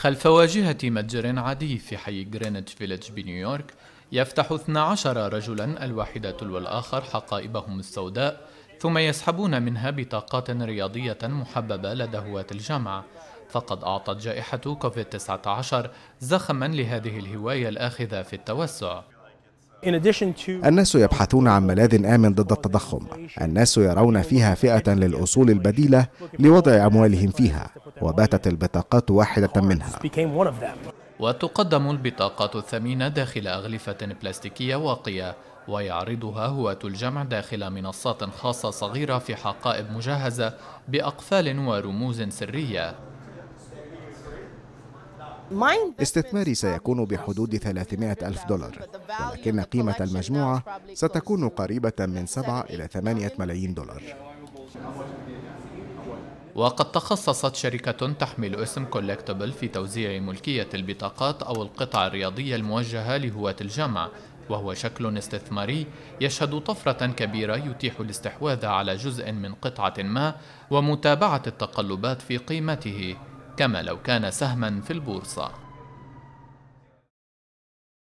خلف واجهة متجر عادي في حي جرينتش فيليج بنيويورك يفتح 12 رجلا الواحدة تلو الآخر حقائبهم السوداء ثم يسحبون منها بطاقات رياضية محببة لدى هواة الجامعة فقد أعطت جائحة كوفيد-19 زخما لهذه الهواية الآخذة في التوسع الناس يبحثون عن ملاذ آمن ضد التضخم الناس يرون فيها فئة للأصول البديلة لوضع أموالهم فيها وباتت البطاقات واحدة منها وتقدم البطاقات الثمينة داخل أغلفة بلاستيكية واقية ويعرضها هواة الجمع داخل منصات خاصة صغيرة في حقائب مجهزة بأقفال ورموز سرية استثماري سيكون بحدود 300 ألف دولار ولكن قيمة المجموعة ستكون قريبة من 7 إلى 8 ملايين دولار وقد تخصصت شركة تحمل اسم كولكتبل في توزيع ملكية البطاقات أو القطع الرياضية الموجهة لهواة الجمع وهو شكل استثماري يشهد طفرة كبيرة يتيح الاستحواذ على جزء من قطعة ما ومتابعة التقلبات في قيمته كما لو كان سهما في البورصة